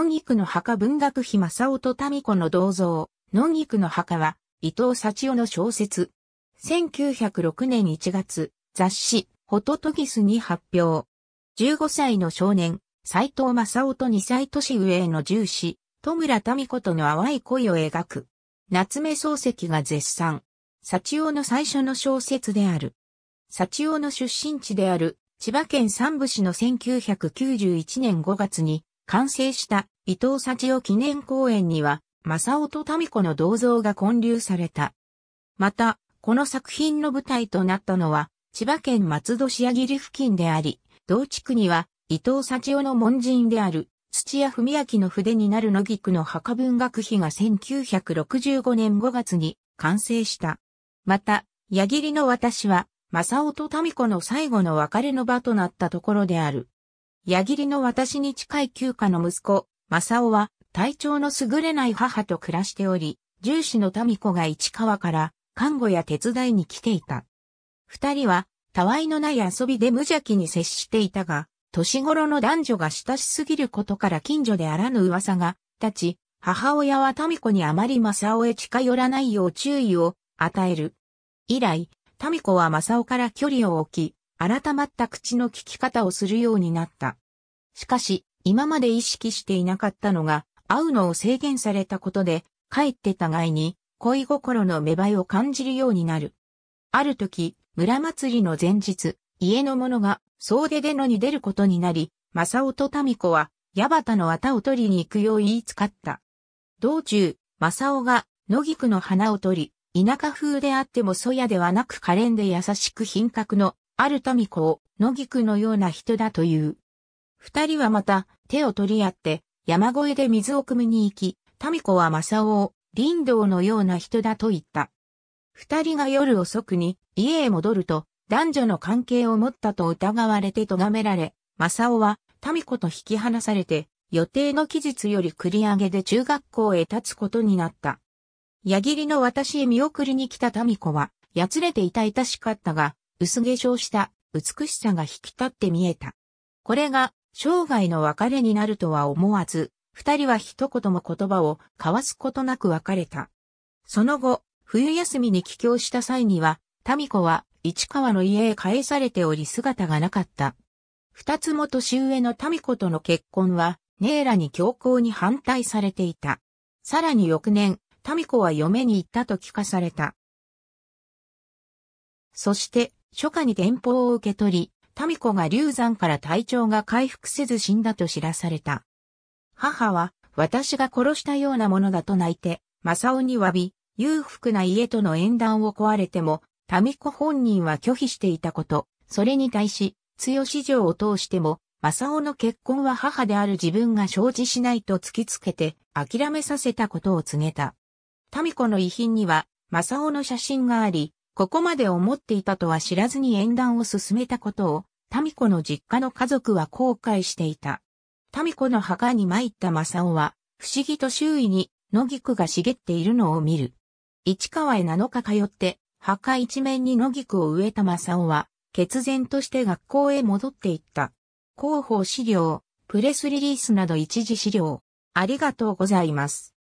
野くの墓文学碑正夫と民子の銅像、野くの墓は、伊藤幸男の小説。1906年1月、雑誌、ホトトギスに発表。15歳の少年、斎藤正夫と2歳年上への重視、戸村民子との淡い恋を描く。夏目漱石が絶賛。幸男の最初の小説である。幸男の出身地である千葉県三部市の1991年5月に完成した伊藤幸雄記念公園には、正夫と民子の銅像が建立された。また、この作品の舞台となったのは、千葉県松戸市矢切付近であり、同地区には、伊藤幸雄の門人である、土屋文明の筆になる野菊の墓文学碑が1965年5月に完成した。また、矢切の私は、正夫と民子の最後の別れの場となったところである。矢切の私に近い旧家の息子、正雄は、体調の優れない母と暮らしており、重視の民子が市川から、看護や手伝いに来ていた。二人は、たわいのない遊びで無邪気に接していたが、年頃の男女が親しすぎることから近所であらぬ噂が立ち、母親は民子にあまり正雄へ近寄らないよう注意を与える。以来、民子は正雄から距離を置き、改まった口の聞き方をするようになった。しかし、今まで意識していなかったのが、会うのを制限されたことで、かえって互いに恋心の芽生えを感じるようになる。ある時、村祭りの前日、家の者が総出でのに出ることになり、正雄と民子は、矢端の綿を取りに行くよう言いつかった。道中、正雄が野菊の花を取り、田舎風であってもそやではなく可憐で優しく品格のある民子を野菊のような人だという。二人はまた手を取り合って山越えで水を汲みに行き、民子は正雄を林道のような人だと言った。二人が夜遅くに家へ戻ると男女の関係を持ったと疑われて咎められ、正雄は民子と引き離されて予定の期日より繰り上げで中学校へ立つことになった。矢切の私へ見送りに来た民子は、やつれていたいたしかったが、薄化粧した美しさが引き立って見えた。これが生涯の別れになるとは思わず、二人は一言も言葉を交わすことなく別れた。その後、冬休みに帰郷した際には、民子は市川の家へ返されており姿がなかった。二つも年上の民子との結婚は、ネらラに強硬に反対されていた。さらに翌年、民子は嫁に行ったと聞かされた。そして、初夏に電報を受け取り、民子が流産から体調が回復せず死んだと知らされた。母は、私が殺したようなものだと泣いて、正雄に詫び、裕福な家との縁談を壊れても、民子本人は拒否していたこと、それに対し、強市場を通しても、正雄の結婚は母である自分が承知しないと突きつけて、諦めさせたことを告げた。民子の遺品には、正雄の写真があり、ここまで思っていたとは知らずに縁談を進めたことを、民子の実家の家族は後悔していた。民子の墓に参った正雄は、不思議と周囲に野菊が茂っているのを見る。市川へ7日通って、墓一面に野菊を植えた正雄は、決然として学校へ戻っていった。広報資料、プレスリリースなど一時資料。ありがとうございます。